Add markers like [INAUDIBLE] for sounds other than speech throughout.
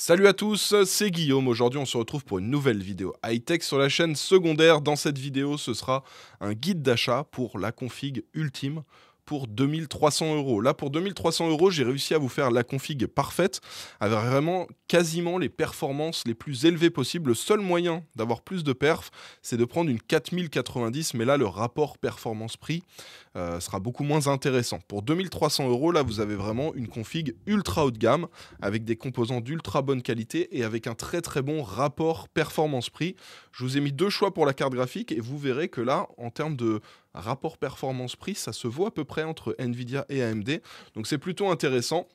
Salut à tous, c'est Guillaume. Aujourd'hui, on se retrouve pour une nouvelle vidéo high-tech sur la chaîne secondaire. Dans cette vidéo, ce sera un guide d'achat pour la config ultime pour 2300 euros. Là, pour 2300 euros, j'ai réussi à vous faire la config parfaite, avec vraiment quasiment les performances les plus élevées possibles. Le seul moyen d'avoir plus de perf, c'est de prendre une 4090, mais là, le rapport performance-prix euh, sera beaucoup moins intéressant. Pour 2300 euros, là, vous avez vraiment une config ultra haut de gamme, avec des composants d'ultra bonne qualité et avec un très très bon rapport performance-prix. Je vous ai mis deux choix pour la carte graphique et vous verrez que là, en termes de Rapport performance-prix, ça se voit à peu près entre Nvidia et AMD. Donc c'est plutôt intéressant.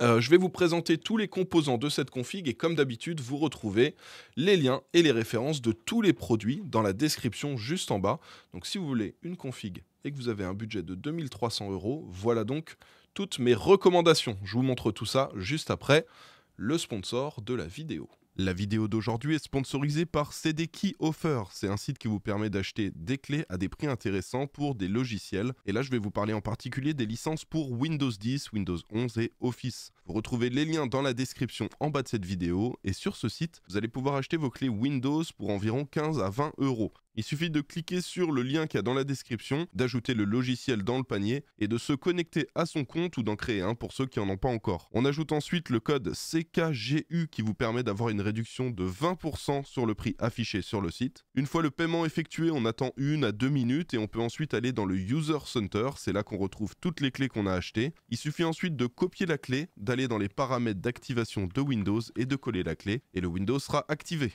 Euh, je vais vous présenter tous les composants de cette config et comme d'habitude, vous retrouvez les liens et les références de tous les produits dans la description juste en bas. Donc si vous voulez une config et que vous avez un budget de 2300 euros, voilà donc toutes mes recommandations. Je vous montre tout ça juste après le sponsor de la vidéo. La vidéo d'aujourd'hui est sponsorisée par CDKey Offer. C'est un site qui vous permet d'acheter des clés à des prix intéressants pour des logiciels. Et là, je vais vous parler en particulier des licences pour Windows 10, Windows 11 et Office. Vous retrouvez les liens dans la description en bas de cette vidéo. Et sur ce site, vous allez pouvoir acheter vos clés Windows pour environ 15 à 20 euros. Il suffit de cliquer sur le lien qu'il y a dans la description, d'ajouter le logiciel dans le panier et de se connecter à son compte ou d'en créer un pour ceux qui n'en ont pas encore. On ajoute ensuite le code CKGU qui vous permet d'avoir une réduction de 20% sur le prix affiché sur le site. Une fois le paiement effectué, on attend une à deux minutes et on peut ensuite aller dans le User Center, c'est là qu'on retrouve toutes les clés qu'on a achetées. Il suffit ensuite de copier la clé, d'aller dans les paramètres d'activation de Windows et de coller la clé, et le Windows sera activé.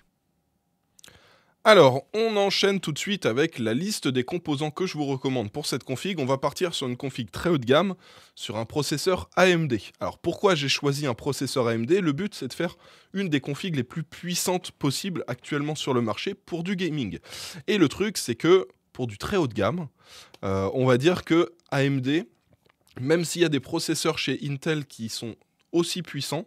Alors, on enchaîne tout de suite avec la liste des composants que je vous recommande pour cette config. On va partir sur une config très haut de gamme, sur un processeur AMD. Alors, pourquoi j'ai choisi un processeur AMD Le but, c'est de faire une des configs les plus puissantes possibles actuellement sur le marché pour du gaming. Et le truc, c'est que pour du très haut de gamme, euh, on va dire que AMD, même s'il y a des processeurs chez Intel qui sont aussi puissants,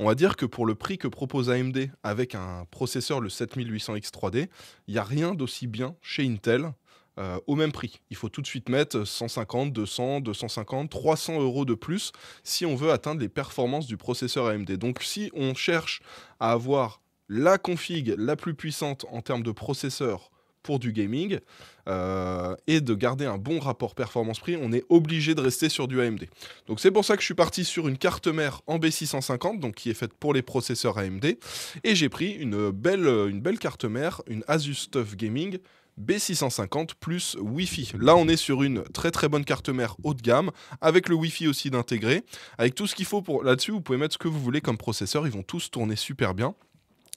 on va dire que pour le prix que propose AMD avec un processeur le 7800X 3D, il n'y a rien d'aussi bien chez Intel euh, au même prix. Il faut tout de suite mettre 150, 200, 250, 300 euros de plus si on veut atteindre les performances du processeur AMD. Donc si on cherche à avoir la config la plus puissante en termes de processeur du gaming euh, et de garder un bon rapport performance-prix, on est obligé de rester sur du AMD. Donc c'est pour ça que je suis parti sur une carte mère en B650, donc qui est faite pour les processeurs AMD, et j'ai pris une belle, une belle carte mère, une Asus TUF Gaming, B650 plus Wi-Fi. Là, on est sur une très très bonne carte mère haut de gamme, avec le Wi-Fi aussi d'intégrer, avec tout ce qu'il faut pour là-dessus. Vous pouvez mettre ce que vous voulez comme processeur, ils vont tous tourner super bien.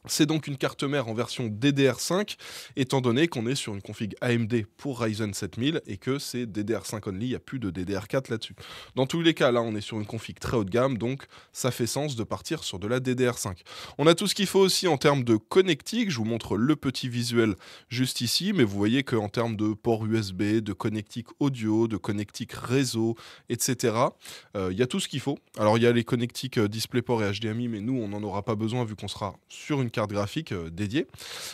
C'est donc une carte mère en version DDR5, étant donné qu'on est sur une config AMD pour Ryzen 7000 et que c'est DDR5 only, il n'y a plus de DDR4 là-dessus. Dans tous les cas, là, on est sur une config très haut de gamme, donc ça fait sens de partir sur de la DDR5. On a tout ce qu'il faut aussi en termes de connectique. Je vous montre le petit visuel juste ici, mais vous voyez qu'en termes de port USB, de connectique audio, de connectique réseau, etc., euh, il y a tout ce qu'il faut. Alors, il y a les connectiques euh, DisplayPort et HDMI, mais nous, on n'en aura pas besoin vu qu'on sera sur une carte graphique euh, dédiée.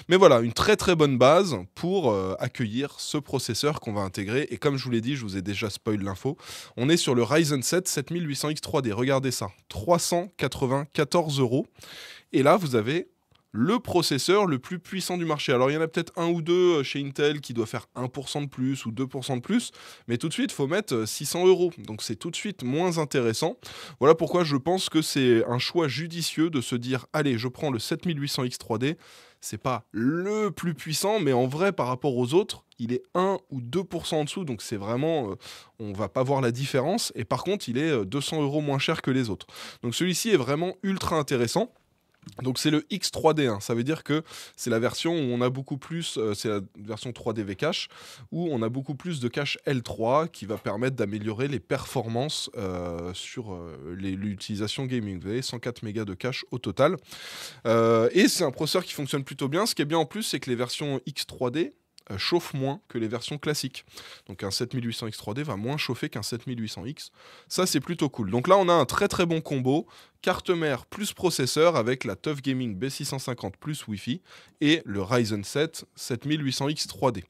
Mais voilà, une très très bonne base pour euh, accueillir ce processeur qu'on va intégrer. Et comme je vous l'ai dit, je vous ai déjà spoil l'info, on est sur le Ryzen 7 7800X 3D. Regardez ça, 394 euros. Et là, vous avez le processeur le plus puissant du marché. Alors il y en a peut-être un ou deux euh, chez Intel qui doit faire 1% de plus ou 2% de plus, mais tout de suite, il faut mettre 600 euh, euros. Donc c'est tout de suite moins intéressant. Voilà pourquoi je pense que c'est un choix judicieux de se dire, allez, je prends le 7800X 3D. C'est pas le plus puissant, mais en vrai, par rapport aux autres, il est 1 ou 2% en dessous, donc c'est vraiment, euh, on va pas voir la différence. Et par contre, il est 200 euros moins cher que les autres. Donc celui-ci est vraiment ultra intéressant. Donc c'est le x 3 d hein. ça veut dire que c'est la version où on a beaucoup plus, euh, c'est la version 3 v cache, où on a beaucoup plus de cache L3 qui va permettre d'améliorer les performances euh, sur euh, l'utilisation gaming. Vous avez 104 mégas de cache au total. et c'est un processeur qui fonctionne plutôt bien. Ce qui est bien en plus, c'est que les versions X3D, euh, chauffe moins que les versions classiques. Donc un 7800X 3D va moins chauffer qu'un 7800X. Ça, c'est plutôt cool. Donc là, on a un très très bon combo. Carte mère plus processeur avec la Tough Gaming B650 plus Wi-Fi et le Ryzen 7 7800X 3D.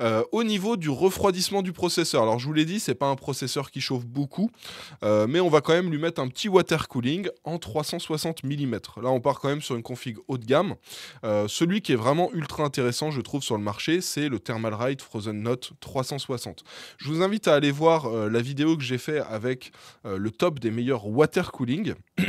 Euh, au niveau du refroidissement du processeur, alors je vous l'ai dit, c'est pas un processeur qui chauffe beaucoup, euh, mais on va quand même lui mettre un petit water cooling en 360 mm. Là, on part quand même sur une config haut de gamme. Euh, celui qui est vraiment ultra intéressant, je trouve, sur le marché, c'est le Thermalright Frozen Note 360. Je vous invite à aller voir la vidéo que j'ai fait avec le top des meilleurs water cooling. [CLEARS THROAT]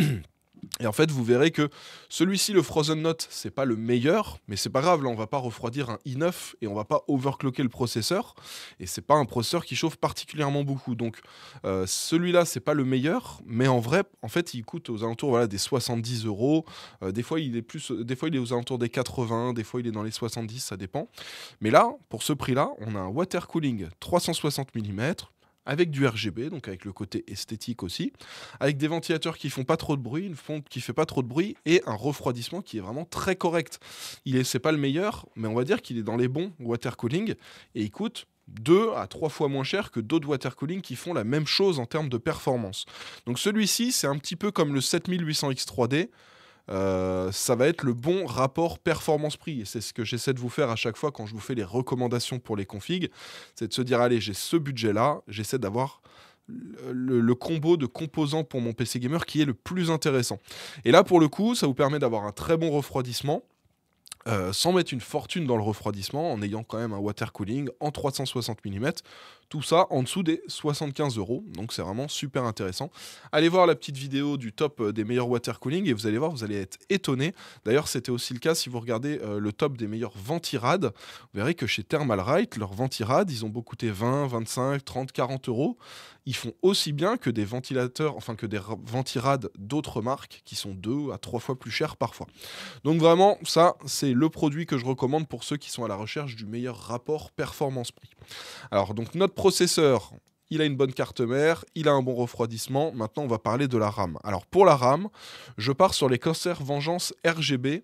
Et en fait, vous verrez que celui-ci, le Frozen Note, c'est pas le meilleur, mais c'est pas grave, là, on va pas refroidir un i9 et on va pas overclocker le processeur. Et c'est pas un processeur qui chauffe particulièrement beaucoup. Donc, euh, celui-là, c'est pas le meilleur, mais en vrai, en fait, il coûte aux alentours voilà, des 70 euros. Euh, des fois, il est plus, des fois, il est aux alentours des 80, des fois, il est dans les 70, ça dépend. Mais là, pour ce prix-là, on a un water cooling 360 mm, avec du RGB, donc avec le côté esthétique aussi, avec des ventilateurs qui font pas trop de bruit, une fonte qui fait pas trop de bruit et un refroidissement qui est vraiment très correct. Il est, c'est pas le meilleur, mais on va dire qu'il est dans les bons water cooling et il coûte deux à trois fois moins cher que d'autres water cooling qui font la même chose en termes de performance. Donc celui-ci, c'est un petit peu comme le 7800X3D euh, ça va être le bon rapport performance-prix. C'est ce que j'essaie de vous faire à chaque fois quand je vous fais les recommandations pour les configs. C'est de se dire, allez, j'ai ce budget-là, j'essaie d'avoir le, combo de composants pour mon PC gamer qui est le plus intéressant. Et là, pour le coup, ça vous permet d'avoir un très bon refroidissement. Euh, sans mettre une fortune dans le refroidissement, en ayant quand même un water cooling en 360 mm, tout ça en dessous des 75 euros. Donc c'est vraiment super intéressant. Allez voir la petite vidéo du top euh, des meilleurs water cooling et vous allez voir, vous allez être étonné. D'ailleurs, c'était aussi le cas si vous regardez euh, le top des meilleurs ventirades. Vous verrez que chez Thermalright, leurs ventirades, ils ont beau coûté 20, 25, 30, 40 euros. Ils font aussi bien que des ventilateurs, enfin que des ventirades d'autres marques qui sont deux à trois fois plus chères parfois. Donc vraiment, ça, c'est le produit que je recommande pour ceux qui sont à la recherche du meilleur rapport performance-prix. Alors donc notre processeur, il a une bonne carte mère, il a un bon refroidissement. Maintenant, on va parler de la RAM. Alors, pour la RAM, je pars sur les Corsair Vengeance RGB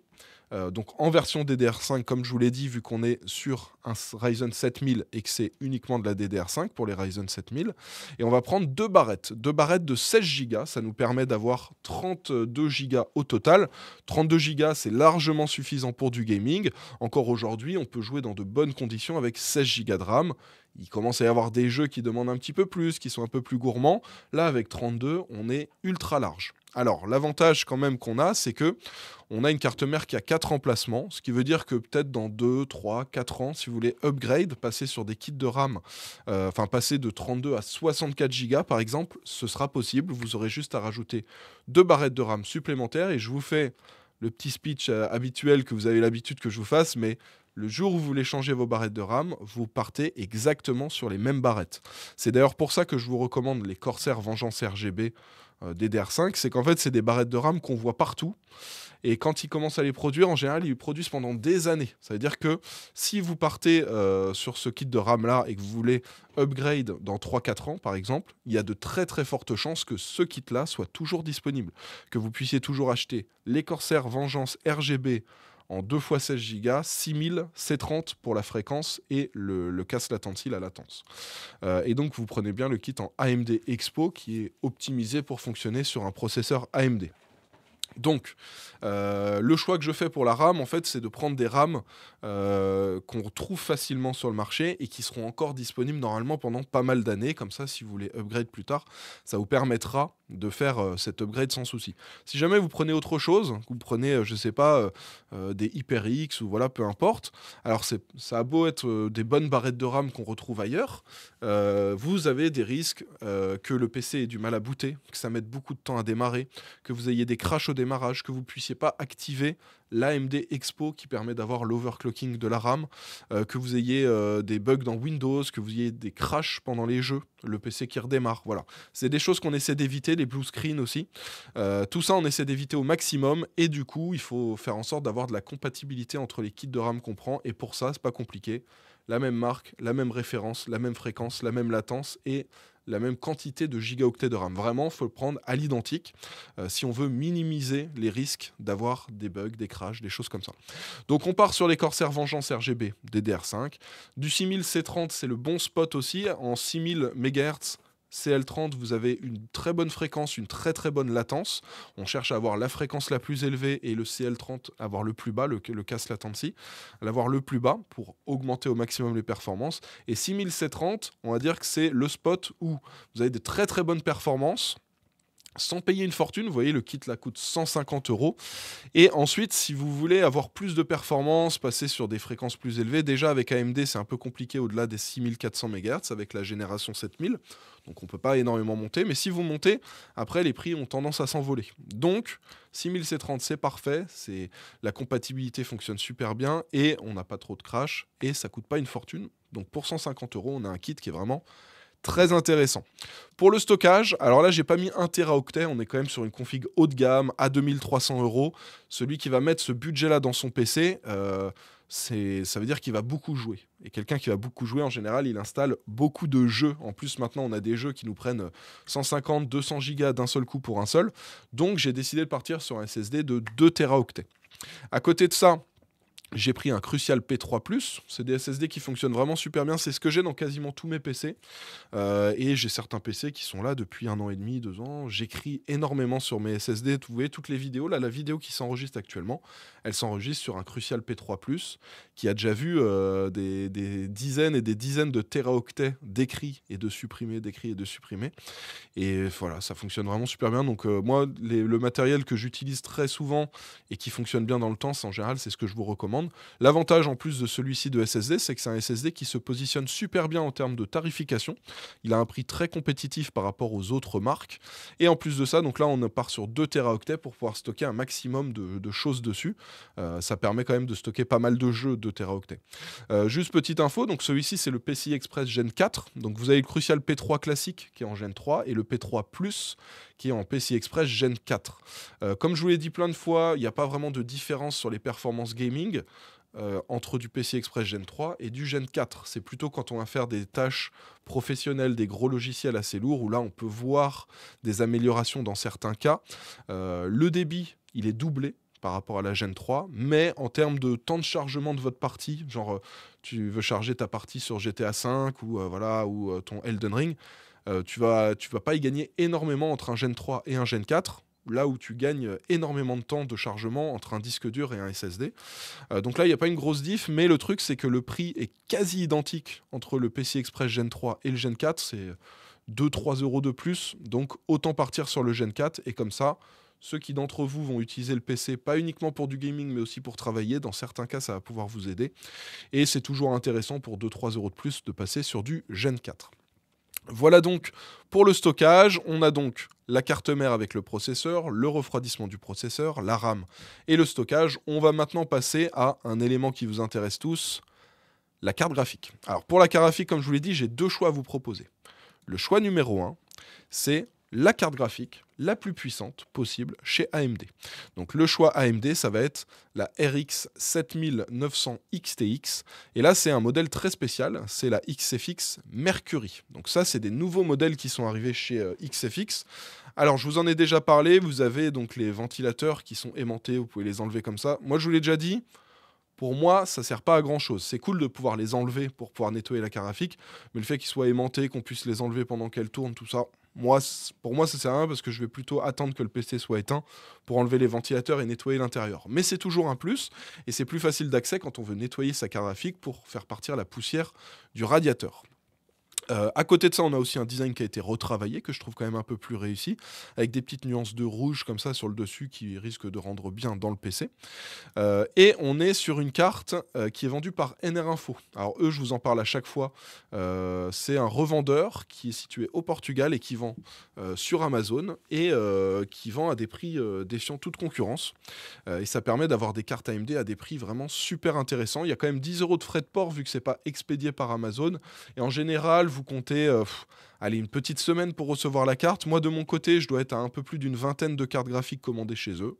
euh, donc en version DDR5, comme je vous l'ai dit, vu qu'on est sur un Ryzen 7000 et que c'est uniquement de la DDR5 pour les Ryzen 7000, et on va prendre deux barrettes, deux barrettes de 16 Go, ça nous permet d'avoir 32 Go au total. 32 Go, c'est largement suffisant pour du gaming. Encore aujourd'hui, on peut jouer dans de bonnes conditions avec 16 Go de RAM. Il commence à y avoir des jeux qui demandent un petit peu plus, qui sont un peu plus gourmands. Là, avec 32, on est ultra large. Alors, l'avantage quand même qu'on a, c'est que on a une carte mère qui a 4 emplacements, ce qui veut dire que peut-être dans 2, 3, 4 ans, si vous voulez upgrade, passer sur des kits de RAM, euh, enfin passer de 32 à 64 Go par exemple, ce sera possible. Vous aurez juste à rajouter deux barrettes de RAM supplémentaires et je vous fais le petit speech euh, habituel que vous avez l'habitude que je vous fasse, mais le jour où vous voulez changer vos barrettes de RAM, vous partez exactement sur les mêmes barrettes. C'est d'ailleurs pour ça que je vous recommande les Corsair Vengeance RGB euh, des dr 5 c'est qu'en fait, c'est des barrettes de RAM qu'on voit partout. Et quand ils commencent à les produire, en général, ils produisent pendant des années. Ça veut dire que si vous partez euh, sur ce kit de RAM-là et que vous voulez upgrade dans 3-4 ans, par exemple, il y a de très très fortes chances que ce kit-là soit toujours disponible, que vous puissiez toujours acheter les Corsair Vengeance RGB en 2 x 16 go 6000 C30 pour la fréquence et le, casse latency, la latence. Euh, et donc vous prenez bien le kit en AMD Expo qui est optimisé pour fonctionner sur un processeur AMD. Donc, euh, le choix que je fais pour la RAM, en fait, c'est de prendre des RAM euh, qu'on retrouve facilement sur le marché et qui seront encore disponibles normalement pendant pas mal d'années. Comme ça, si vous voulez upgrade plus tard, ça vous permettra de faire cette euh, cet upgrade sans souci. Si jamais vous prenez autre chose, vous prenez, je ne sais pas, des HyperX ou voilà, peu importe. Alors, ça a beau être des bonnes barrettes de RAM qu'on retrouve ailleurs, vous avez des risques que le PC ait du mal à booter, que ça mette beaucoup de temps à démarrer, que vous ayez des crashs au démarrage que vous puissiez pas activer l'AMD Expo qui permet d'avoir l'overclocking de la RAM, euh, que vous ayez euh, des bugs dans Windows, que vous ayez des crashs pendant les jeux, le PC qui redémarre. Voilà. C'est des choses qu'on essaie d'éviter, les blue screens aussi. Euh, tout ça, on essaie d'éviter au maximum et du coup, il faut faire en sorte d'avoir de la compatibilité entre les kits de RAM qu'on prend et pour ça, c'est pas compliqué. La même marque, la même référence, la même fréquence, la même latence et la même quantité de gigaoctets de RAM. Vraiment, faut le prendre à l'identique euh, si on veut minimiser les risques d'avoir des bugs, des crashs, des choses comme ça. Donc on part sur les Corsair Vengeance RGB DDR5. Du 6000 C30, c'est le bon spot aussi. En 6000 MHz, CL30, vous avez une très bonne fréquence, une très très bonne latence. On cherche à avoir la fréquence la plus élevée et le CL30 avoir le plus bas, le, le casse latency, l'avoir le plus bas pour augmenter au maximum les performances. Et 6730, on va dire que c'est le spot où vous avez des très très bonnes performances sans payer une fortune. Vous voyez, le kit là coûte 150 euros. Et ensuite, si vous voulez avoir plus de performance, passer sur des fréquences plus élevées, déjà avec AMD, c'est un peu compliqué au-delà des 6400 MHz avec la génération 7000. Donc on ne peut pas énormément monter, mais si vous montez, après les prix ont tendance à s'envoler. Donc 6730, c'est parfait, la compatibilité fonctionne super bien et on n'a pas trop de crash et ça ne coûte pas une fortune. Donc pour 150 euros, on a un kit qui est vraiment très intéressant. Pour le stockage, alors là, j'ai pas mis 1 teraoctet, on est quand même sur une config haut de gamme à 2300 euros. Celui qui va mettre ce budget-là dans son PC, euh, c'est ça veut dire qu'il va beaucoup jouer. Et quelqu'un qui va beaucoup jouer, en général, il installe beaucoup de jeux. En plus, maintenant, on a des jeux qui nous prennent 150, 200 gigas d'un seul coup pour un seul. Donc, j'ai décidé de partir sur un SSD de 2 teraoctets. À côté de ça, j'ai pris un Crucial P3+, c'est des SSD qui fonctionnent vraiment super bien, c'est ce que j'ai dans quasiment tous mes PC, euh, et j'ai certains PC qui sont là depuis un an et demi, deux ans, j'écris énormément sur mes SSD, vous voyez toutes les vidéos, là la vidéo qui s'enregistre actuellement, elle s'enregistre sur un Crucial P3+, Plus qui a déjà vu euh, des, dizaines et des dizaines de teraoctets d'écrits et de supprimés, d'écrits et de supprimés, et voilà, ça fonctionne vraiment super bien, donc euh, moi le matériel que j'utilise très souvent et qui fonctionne bien dans le temps, en général c'est ce que je vous recommande, L'avantage en plus de celui-ci de SSD, c'est que c'est un SSD qui se positionne super bien en termes de tarification. Il a un prix très compétitif par rapport aux autres marques. Et en plus de ça, donc là, on part sur 2 Teraoctets pour pouvoir stocker un maximum de, choses dessus. Euh, ça permet quand même de stocker pas mal de jeux 2 Teraoctets. Euh, juste petite info, donc celui-ci, c'est le PCI Express Gen 4. Donc vous avez le Crucial P3 classique qui est en Gen 3 et le P3 Plus qui est en PCI Express Gen 4. Euh, comme je vous l'ai dit plein de fois, il n'y a pas vraiment de différence sur les performances gaming. Euh, entre du PCI Express Gen 3 et du Gen 4. C'est plutôt quand on va faire des tâches professionnelles, des gros logiciels assez lourds, où là on peut voir des améliorations dans certains cas. Euh, le débit, il est doublé par rapport à la Gen 3, mais en termes de temps de chargement de votre partie, genre tu veux charger ta partie sur GTA 5 ou voilà ou ton Elden Ring, euh, tu vas, vas pas y gagner énormément entre un Gen 3 et un Gen 4 là où tu gagnes énormément de temps de chargement entre un disque dur et un SSD. Euh, donc là, il n'y a pas une grosse diff, mais le truc, c'est que le prix est quasi identique entre le PC Express Gen 3 et le Gen 4. C'est 2-3 euros de plus. Donc autant partir sur le Gen 4 et comme ça. Ceux qui d'entre vous vont utiliser le PC, pas uniquement pour du gaming, mais aussi pour travailler, dans certains cas, ça va pouvoir vous aider. Et c'est toujours intéressant pour 2-3 euros de plus de passer sur du Gen 4. Voilà donc pour le stockage, on a donc la carte mère avec le processeur, le refroidissement du processeur, la RAM et le stockage. On va maintenant passer à un élément qui vous intéresse tous, la carte graphique. Alors pour la carte graphique, comme je vous l'ai dit, j'ai deux choix à vous proposer. Le choix numéro 1, c'est la carte graphique la plus puissante possible chez AMD. Donc le choix AMD, ça va être la RX 7900 XTX. Et là, c'est un modèle très spécial, c'est la XFX Mercury. Donc ça, c'est des nouveaux modèles qui sont arrivés chez XFX. Euh, Alors, je vous en ai déjà parlé, vous avez donc les ventilateurs qui sont aimantés, vous pouvez les enlever comme ça. Moi, je vous l'ai déjà dit, pour moi, ça ne sert pas à grand chose. C'est cool de pouvoir les enlever pour pouvoir nettoyer la carte graphique, mais le fait qu'ils soient aimantés, qu'on puisse les enlever pendant qu'elles tournent, tout ça, moi, pour moi, ça sert à rien parce que je vais plutôt attendre que le PC soit éteint pour enlever les ventilateurs et nettoyer l'intérieur. Mais c'est toujours un plus et c'est plus facile d'accès quand on veut nettoyer sa carte graphique pour faire partir la poussière du radiateur. Euh, à côté de ça, on a aussi un design qui a été retravaillé, que je trouve quand même un peu plus réussi, avec des petites nuances de rouge comme ça sur le dessus qui risquent de rendre bien dans le PC. Euh, et on est sur une carte euh, qui est vendue par NR Info. Alors eux, je vous en parle à chaque fois. c'est un revendeur qui est situé au Portugal et qui vend sur Amazon et qui vend à des prix défiant toute concurrence. et ça permet d'avoir des cartes AMD à des prix vraiment super intéressants. Il y a quand même 10 euros de frais de port vu que c'est pas expédié par Amazon. Et en général, vous comptez euh, aller une petite semaine pour recevoir la carte. Moi, de mon côté, je dois être à un peu plus d'une vingtaine de cartes graphiques commandées chez eux.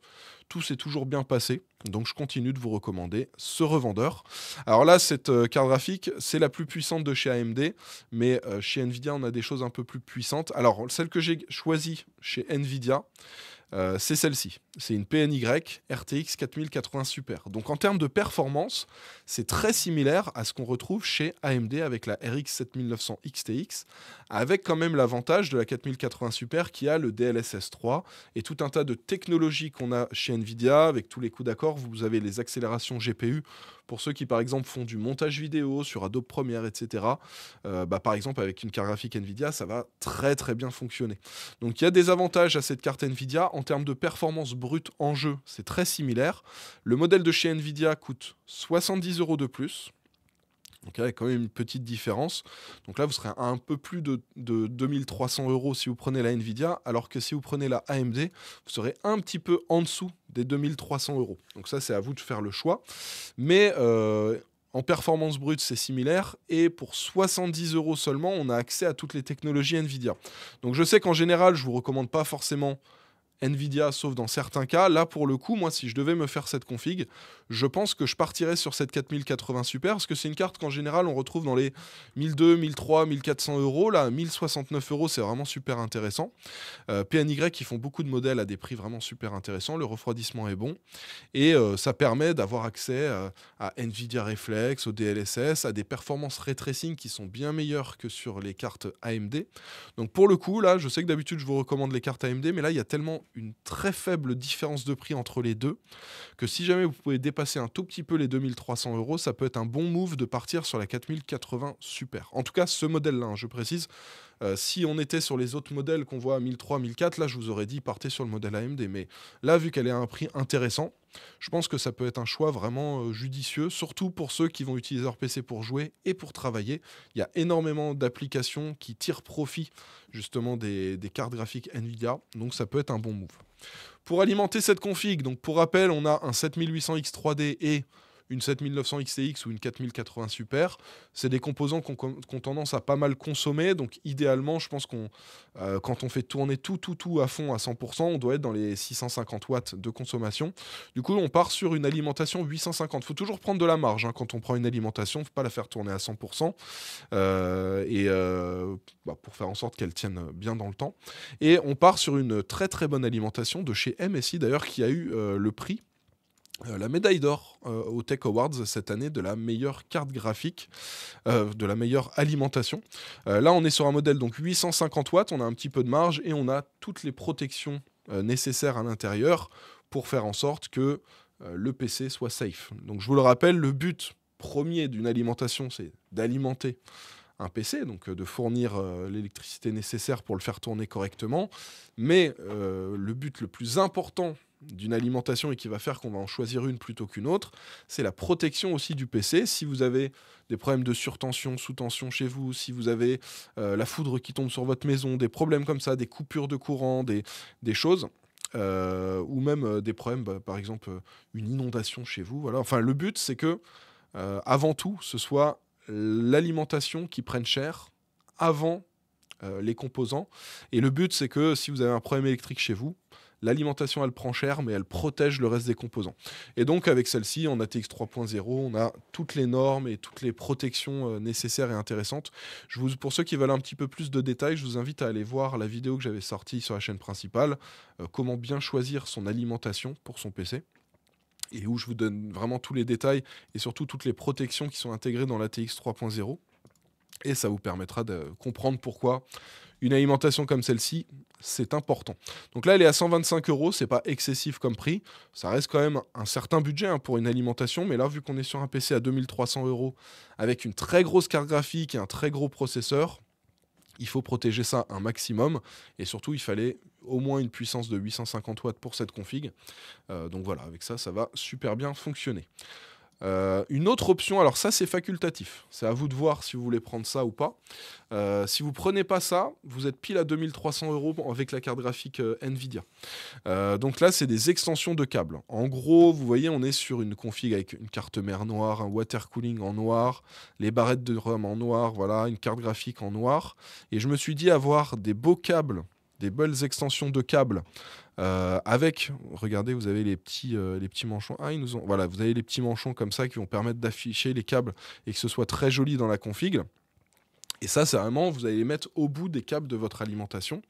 Tout s'est toujours bien passé, donc je continue de vous recommander ce revendeur. Alors là, cette euh, carte graphique, c'est la plus puissante de chez AMD, mais euh, chez Nvidia, on a des choses un peu plus puissantes. Alors, celle que j'ai choisie chez Nvidia, euh, c'est celle-ci. C'est une PNY RTX 4080 Super. Donc en termes de performance, c'est très similaire à ce qu'on retrouve chez AMD avec la RX 7900 XTX, avec quand même l'avantage de la 4080 Super qui a le DLSS 3 et tout un tas de technologies qu'on a chez Nvidia avec tous les coups d'accord. Vous avez les accélérations GPU pour ceux qui, par exemple, font du montage vidéo sur Adobe Premiere, etc., euh, bah, par exemple, avec une carte graphique NVIDIA, ça va très très bien fonctionner. Donc il y a des avantages à cette carte NVIDIA. En termes de performance brute en jeu, c'est très similaire. Le modèle de chez NVIDIA coûte 70 euros de plus. Donc il y a quand même une petite différence. Donc là, vous serez à un peu plus de, 2300 euros si vous prenez la Nvidia, alors que si vous prenez la AMD, vous serez un petit peu en dessous des 2300 euros. Donc ça, c'est à vous de faire le choix. Mais euh, en performance brute, c'est similaire. Et pour 70 euros seulement, on a accès à toutes les technologies Nvidia. Donc je sais qu'en général, je ne vous recommande pas forcément Nvidia, sauf dans certains cas. Là, pour le coup, moi, si je devais me faire cette config, je pense que je partirais sur cette 4080 Super, parce que c'est une carte qu'en général, on retrouve dans les 1200, 1300, 1400 euros. Là, 1069 euros, c'est vraiment super intéressant. Euh, PNY, qui font beaucoup de modèles à des prix vraiment super intéressants. Le refroidissement est bon. Et euh, ça permet d'avoir accès euh, à, Nvidia Reflex, au DLSS, à des performances ray qui sont bien meilleures que sur les cartes AMD. Donc, pour le coup, là, je sais que d'habitude, je vous recommande les cartes AMD, mais là, il y a tellement une très faible différence de prix entre les deux, que si jamais vous pouvez dépasser un tout petit peu les 2300 euros, ça peut être un bon move de partir sur la 4080 Super. En tout cas, ce modèle-là, hein, je précise, euh, si on était sur les autres modèles qu'on voit à 1003, 1004, là, je vous aurais dit partez sur le modèle AMD. Mais là, vu qu'elle est à un prix intéressant, je pense que ça peut être un choix vraiment euh, judicieux, surtout pour ceux qui vont utiliser leur PC pour jouer et pour travailler. Il y a énormément d'applications qui tirent profit justement des, des cartes graphiques Nvidia, donc ça peut être un bon move. Pour alimenter cette config, donc pour rappel, on a un 7800X 3D et une 7900 XTX ou une 4080 Super, c'est des composants qu'on tendance à pas mal consommer. Donc idéalement, je pense qu'on euh, quand on fait tourner tout, tout, tout à fond à 100%, on doit être dans les 650 watts de consommation. Du coup, on part sur une alimentation 850. Il faut toujours prendre de la marge hein, quand on prend une alimentation, ne faut pas la faire tourner à 100%. Euh, et euh, bah, pour faire en sorte qu'elle tienne bien dans le temps. Et on part sur une très très bonne alimentation de chez MSI d'ailleurs qui a eu le prix euh, la médaille d'or aux euh, au Tech Awards cette année de la meilleure carte graphique, euh, de la meilleure alimentation. là, on est sur un modèle donc 850 watts, on a un petit peu de marge et on a toutes les protections nécessaires à l'intérieur pour faire en sorte que le PC soit safe. Donc, je vous le rappelle, le but premier d'une alimentation, c'est d'alimenter un PC, donc de fournir l'électricité nécessaire pour le faire tourner correctement. Mais le but le plus important d'une alimentation et qui va faire qu'on va en choisir une plutôt qu'une autre, c'est la protection aussi du PC. Si vous avez des problèmes de surtension, sous-tension chez vous, si vous avez euh, la foudre qui tombe sur votre maison, des problèmes comme ça, des coupures de courant, des, des choses, euh, ou même euh, des problèmes, bah, par exemple, une inondation chez vous. Voilà. Enfin, le but, c'est que, avant tout, ce soit l'alimentation qui prenne cher avant les composants. Et le but, c'est que si vous avez un problème électrique chez vous, l'alimentation elle prend cher, mais elle protège le reste des composants. Et donc avec celle-ci, en ATX 3.0, on a toutes les normes et toutes les protections euh, nécessaires et intéressantes. pour ceux qui veulent un petit peu plus de détails, je vous invite à aller voir la vidéo que j'avais sortie sur la chaîne principale, euh, comment bien choisir son alimentation pour son PC et où je vous donne vraiment tous les détails et surtout toutes les protections qui sont intégrées dans l'ATX 3.0. Et ça vous permettra de comprendre pourquoi une alimentation comme celle-ci, c'est important. Donc là, elle est à 125 euros, c'est pas excessif comme prix. Ça reste quand même un certain budget hein, pour une alimentation, mais là, vu qu'on est sur un PC à 2300 euros avec une très grosse carte graphique et un très gros processeur, il faut protéger ça un maximum et surtout il fallait au moins une puissance de 850 watts pour cette config. Euh, donc voilà, avec ça, ça va super bien fonctionner. Euh, une autre option, alors ça c'est facultatif, c'est à vous de voir si vous voulez prendre ça ou pas. Euh, si vous prenez pas ça, vous êtes pile à 2300 euros avec la carte graphique euh, Nvidia. donc là c'est des extensions de câbles. En gros, vous voyez, on est sur une config avec une carte mère noire, un water cooling en noir, les barrettes de RAM en noir, voilà, une carte graphique en noir. Et je me suis dit avoir des beaux câbles des belles extensions de câbles. Euh, avec, regardez, vous avez les petits, euh, les petits manchons. Ah, ils nous ont, voilà, vous avez les petits manchons comme ça qui vont permettre d'afficher les câbles et que ce soit très joli dans la config. Et ça, c'est vraiment, vous allez les mettre au bout des câbles de votre alimentation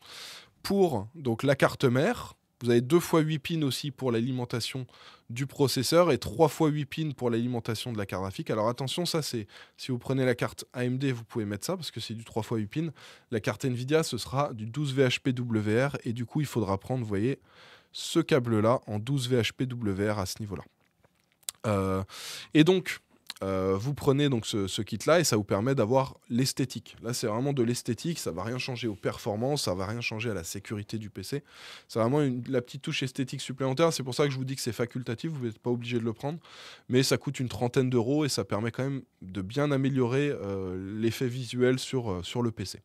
pour donc la carte mère, vous avez 2 fois 8 pins aussi pour l'alimentation du processeur et 3 fois 8 pins pour l'alimentation de la carte graphique. Alors attention, ça c'est si vous prenez la carte AMD, vous pouvez mettre ça parce que c'est du 3 fois 8 pins. La carte Nvidia, ce sera du 12 VHPWR et du coup, il faudra prendre, vous voyez, ce câble là en 12 VHPWR à ce niveau-là. Euh, et donc, euh, vous prenez donc ce, kit-là et ça vous permet d'avoir l'esthétique. Là, c'est vraiment de l'esthétique, ça ne va rien changer aux performances, ça va rien changer à la sécurité du PC. C'est vraiment la petite touche esthétique supplémentaire. C'est pour ça que je vous dis que c'est facultatif, vous n'êtes pas obligé de le prendre, mais ça coûte une trentaine d'euros et ça permet quand même de bien améliorer euh, l'effet visuel sur, euh, sur le PC.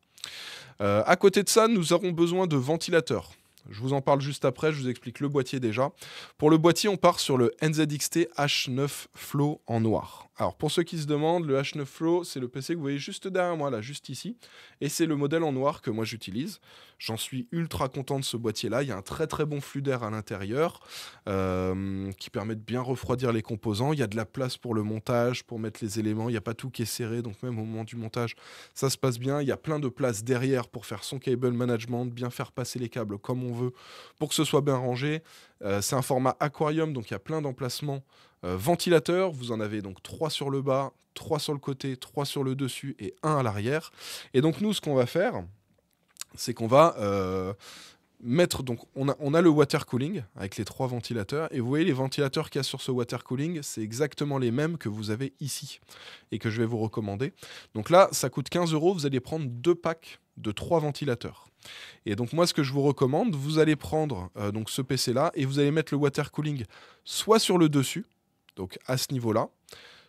à côté de ça, nous aurons besoin de ventilateurs. Je vous en parle juste après, je vous explique le boîtier déjà. Pour le boîtier, on part sur le NZXT H9 Flow en noir. Alors pour ceux qui se demandent, le H9 Flow, c'est le PC que vous voyez juste derrière moi, là, juste ici. Et c'est le modèle en noir que moi j'utilise. J'en suis ultra content de ce boîtier-là. Il y a un très très bon flux d'air à l'intérieur euh, qui permet de bien refroidir les composants. Il y a de la place pour le montage, pour mettre les éléments. Il n'y a pas tout qui est serré, donc même au moment du montage, ça se passe bien. Il y a plein de place derrière pour faire son cable management, bien faire passer les câbles comme on veut pour que ce soit bien rangé. Euh, c'est un format aquarium, donc il y a plein d'emplacements euh, ventilateurs. Vous en avez donc trois sur le bas, trois sur le côté, trois sur le dessus et un à l'arrière. Et donc nous, ce qu'on va faire, c'est qu'on va euh, mettre, donc on a, on a, le water cooling avec les trois ventilateurs, et vous voyez les ventilateurs qu'il y a sur ce water cooling, c'est exactement les mêmes que vous avez ici et que je vais vous recommander. Donc là, ça coûte 15 euros, vous allez prendre deux packs de trois ventilateurs. Et donc moi, ce que je vous recommande, vous allez prendre euh, donc ce PC-là et vous allez mettre le water cooling soit sur le dessus, donc à ce niveau-là,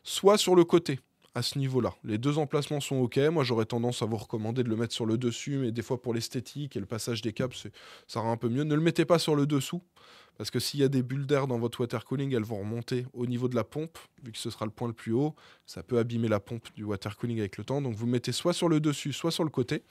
soit sur le côté, à ce niveau-là. Les deux emplacements sont OK. Moi, j'aurais tendance à vous recommander de le mettre sur le dessus, mais des fois pour l'esthétique et le passage des câbles, ça rend un peu mieux. Ne le mettez pas sur le dessous, parce que s'il y a des bulles d'air dans votre water cooling, elles vont remonter au niveau de la pompe, vu que ce sera le point le plus haut. Ça peut abîmer la pompe du water cooling avec le temps. Donc, vous mettez soit sur le dessus, soit sur le côté.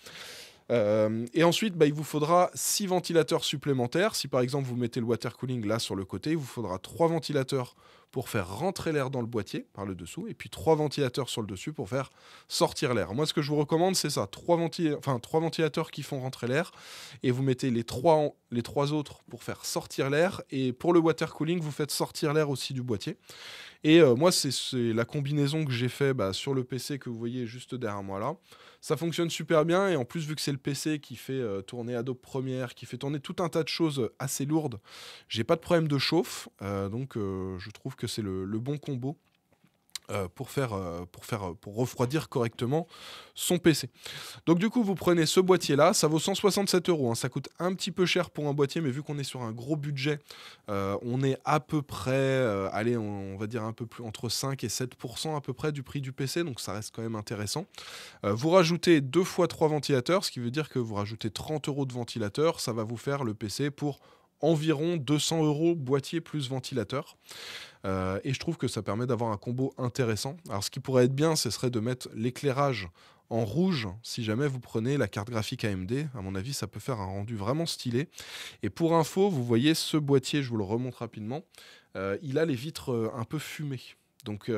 Euh, et ensuite, bah, il vous faudra 6 ventilateurs supplémentaires. Si par exemple vous mettez le water cooling là sur le côté, il vous faudra 3 ventilateurs pour faire rentrer l'air dans le boîtier par le dessous, et puis 3 ventilateurs sur le dessus pour faire sortir l'air. Moi, ce que je vous recommande, c'est ça, 3, ventilateurs qui font rentrer l'air, et vous mettez les trois les 3 autres pour faire sortir l'air, et pour le water cooling, vous faites sortir l'air aussi du boîtier. Et euh, moi, c'est la combinaison que j'ai fait bah, sur le PC que vous voyez juste derrière moi là. Ça fonctionne super bien et en plus, vu que c'est le PC qui fait euh, tourner Adobe Premiere, qui fait tourner tout un tas de choses euh, assez lourdes, j'ai pas de problème de chauffe. donc, je trouve que c'est le, bon combo. Euh, pour, faire, euh, pour, faire, euh, pour refroidir correctement son PC. Donc du coup, vous prenez ce boîtier-là, ça vaut 167 euros, hein. ça coûte un petit peu cher pour un boîtier, mais vu qu'on est sur un gros budget, on est à peu près, allez, on, va dire un peu plus entre 5 et 7% à peu près du prix du PC, donc ça reste quand même intéressant. vous rajoutez 2 fois 3 ventilateurs, ce qui veut dire que vous rajoutez 30 euros de ventilateur, ça va vous faire le PC pour environ 200 euros boîtier plus ventilateur. Euh, et je trouve que ça permet d'avoir un combo intéressant. Alors ce qui pourrait être bien, ce serait de mettre l'éclairage en rouge si jamais vous prenez la carte graphique AMD. À mon avis, ça peut faire un rendu vraiment stylé. Et pour info, vous voyez ce boîtier, je vous le remonte rapidement, euh, il a les vitres euh, un peu fumées. Donc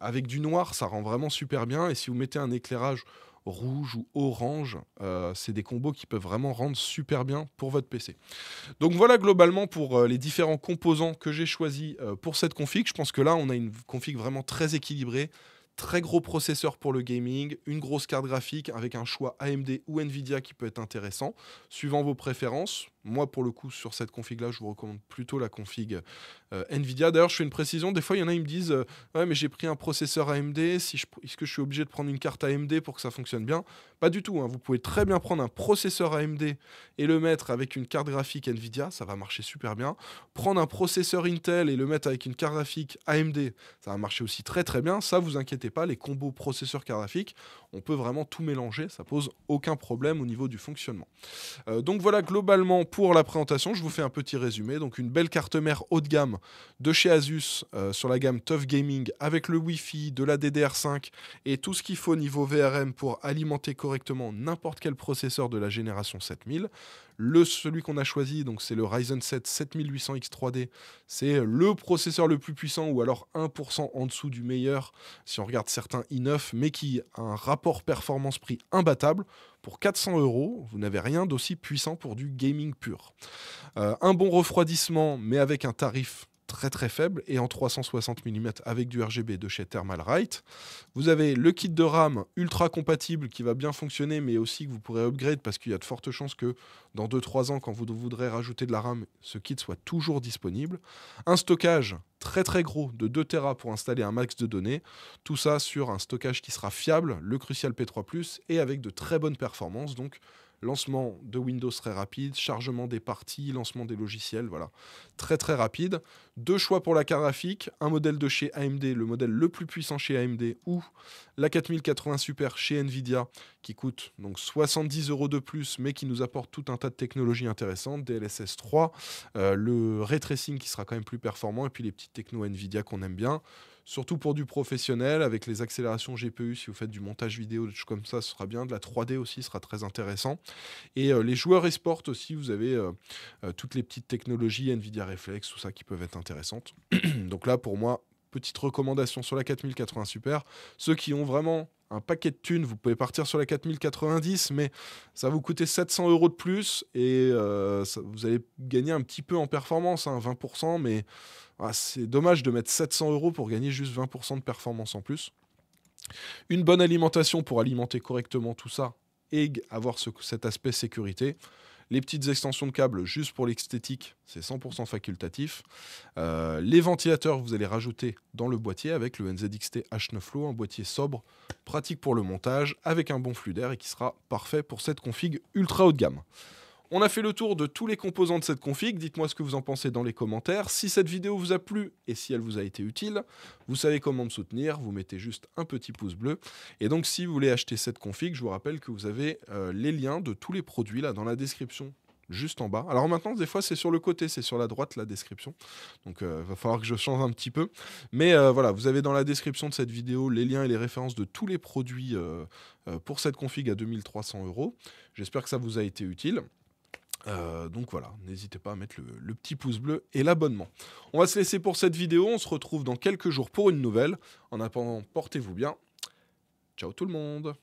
avec du noir, ça rend vraiment super bien. Et si vous mettez un éclairage rouge ou orange. Euh, c'est des combos qui peuvent vraiment rendre super bien pour votre PC. Donc voilà globalement pour euh, les différents composants que j'ai choisis euh, pour cette config. Je pense que là, on a une config vraiment très équilibrée. Très gros processeur pour le gaming, une grosse carte graphique avec un choix AMD ou Nvidia qui peut être intéressant, suivant vos préférences moi, pour le coup, sur cette config-là, je vous recommande plutôt la config euh, NVIDIA. D'ailleurs, je fais une précision. Des fois, il y en a, ils me disent euh, Ouais, mais j'ai pris un processeur AMD. Si Est-ce que je suis obligé de prendre une carte AMD pour que ça fonctionne bien Pas du tout. Hein. Vous pouvez très bien prendre un processeur AMD et le mettre avec une carte graphique NVIDIA. Ça va marcher super bien. Prendre un processeur Intel et le mettre avec une carte graphique AMD. Ça va marcher aussi très très bien. Ça, vous inquiétez pas. Les combos processeur carte graphique, on peut vraiment tout mélanger. Ça pose aucun problème au niveau du fonctionnement. Euh, donc voilà, globalement, pour la présentation, je vous fais un petit résumé. Donc une belle carte mère haut de gamme de chez Asus euh, sur la gamme Tough Gaming avec le Wi-Fi, de la DDR5 et tout ce qu'il faut niveau VRM pour alimenter correctement n'importe quel processeur de la génération 7000. Le, celui qu'on a choisi, donc c'est le Ryzen 7 7800X 3D. C'est le processeur le plus puissant ou alors 1% en dessous du meilleur si on regarde certains i9, mais qui a un rapport performance-prix imbattable. Pour 400 euros, vous n'avez rien d'aussi puissant pour du gaming pur. Euh, un bon refroidissement, mais avec un tarif très très faible et en 360 mm avec du RGB de chez Thermalright. Vous avez le kit de RAM ultra compatible qui va bien fonctionner mais aussi que vous pourrez upgrade parce qu'il y a de fortes chances que dans 2-3 ans quand vous voudrez rajouter de la RAM, ce kit soit toujours disponible. Un stockage très très gros de 2 Tera pour installer un max de données. Tout ça sur un stockage qui sera fiable, le Crucial P3 ⁇ et avec de très bonnes performances. Donc lancement de Windows très rapide, chargement des parties, lancement des logiciels, voilà. Très très rapide. Deux choix pour la carte graphique, un modèle de chez AMD, le modèle le plus puissant chez AMD, ou la 4080 Super chez Nvidia, qui coûte donc 70 euros de plus, mais qui nous apporte tout un tas de technologies intéressantes, DLSS 3, euh, le ray tracing qui sera quand même plus performant, et puis les petites techno Nvidia qu'on aime bien surtout pour du professionnel, avec les accélérations GPU, si vous faites du montage vidéo, des comme ça, ce sera bien. De la 3D aussi sera très intéressant. Et euh, les joueurs sport aussi, vous avez euh, euh, toutes les petites technologies, Nvidia Reflex, tout ça qui peuvent être intéressantes. [CLEARS THROAT] Donc là, pour moi, petite recommandation sur la 4080 Super. Ceux qui ont vraiment un paquet de thunes. Vous pouvez partir sur la 4090, mais ça va vous coûter 700 euros de plus et euh, vous allez gagner un petit peu en performance, 20%, hein, mais ah, c'est dommage de mettre 700 euros pour gagner juste 20% de performance en plus. Une bonne alimentation pour alimenter correctement tout ça et avoir cet aspect sécurité. Les petites extensions de câbles, juste pour l'esthétique, c'est 100% facultatif. Euh, les ventilateurs, vous allez rajouter dans le boîtier avec le NZXT H9 Flow, un boîtier sobre, pratique pour le montage, avec un bon flux d'air et qui sera parfait pour cette config ultra haut de gamme. On a fait le tour de tous les composants de cette config, dites-moi ce que vous en pensez dans les commentaires. Si cette vidéo vous a plu et si elle vous a été utile, vous savez comment me soutenir, vous mettez juste un petit pouce bleu. Et donc si vous voulez acheter cette config, je vous rappelle que vous avez euh, les liens de tous les produits là dans la description juste en bas. Alors maintenant, des fois, c'est sur le côté, c'est sur la droite, la description. Donc, il euh, va falloir que je change un petit peu. Mais euh, voilà, vous avez dans la description de cette vidéo les liens et les références de tous les produits pour cette config à 2300 euros. J'espère que ça vous a été utile. Euh, donc voilà, n'hésitez pas à mettre le, le petit pouce bleu et l'abonnement. On va se laisser pour cette vidéo, on se retrouve dans quelques jours pour une nouvelle. En attendant, portez-vous bien. Ciao tout le monde